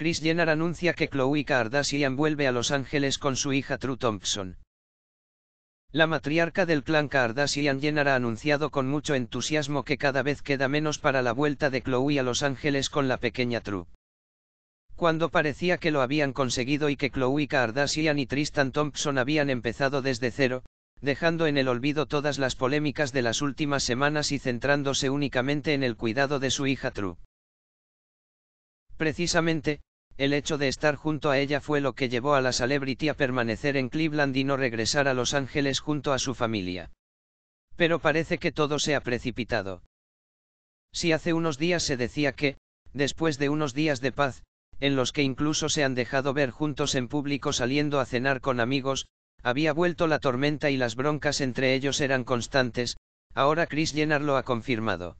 Chris Jenner anuncia que Chloe Kardashian vuelve a Los Ángeles con su hija True Thompson. La matriarca del clan Kardashian Jenner ha anunciado con mucho entusiasmo que cada vez queda menos para la vuelta de Chloe a Los Ángeles con la pequeña True. Cuando parecía que lo habían conseguido y que Chloe Kardashian y Tristan Thompson habían empezado desde cero, dejando en el olvido todas las polémicas de las últimas semanas y centrándose únicamente en el cuidado de su hija True. Precisamente, el hecho de estar junto a ella fue lo que llevó a la celebrity a permanecer en Cleveland y no regresar a Los Ángeles junto a su familia. Pero parece que todo se ha precipitado. Si hace unos días se decía que, después de unos días de paz, en los que incluso se han dejado ver juntos en público saliendo a cenar con amigos, había vuelto la tormenta y las broncas entre ellos eran constantes, ahora Chris Jenner lo ha confirmado.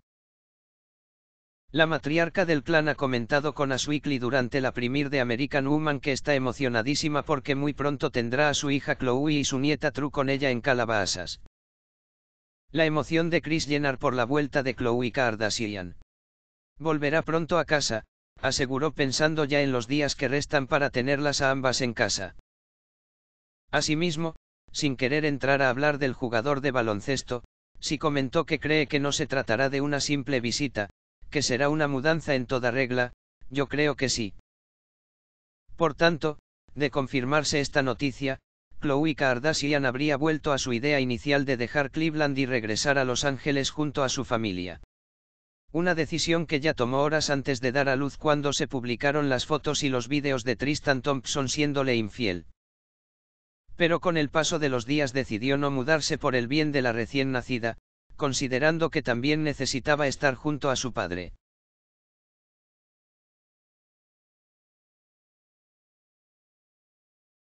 La matriarca del clan ha comentado con Aswikli durante la primir de American Woman que está emocionadísima porque muy pronto tendrá a su hija Chloe y su nieta True con ella en Calabasas. La emoción de Chris Jenner por la vuelta de Chloe Kardashian. Volverá pronto a casa, aseguró pensando ya en los días que restan para tenerlas a ambas en casa. Asimismo, sin querer entrar a hablar del jugador de baloncesto, si comentó que cree que no se tratará de una simple visita, que será una mudanza en toda regla, yo creo que sí. Por tanto, de confirmarse esta noticia, Chloe Kardashian habría vuelto a su idea inicial de dejar Cleveland y regresar a Los Ángeles junto a su familia. Una decisión que ya tomó horas antes de dar a luz cuando se publicaron las fotos y los vídeos de Tristan Thompson siéndole infiel. Pero con el paso de los días decidió no mudarse por el bien de la recién nacida, considerando que también necesitaba estar junto a su padre.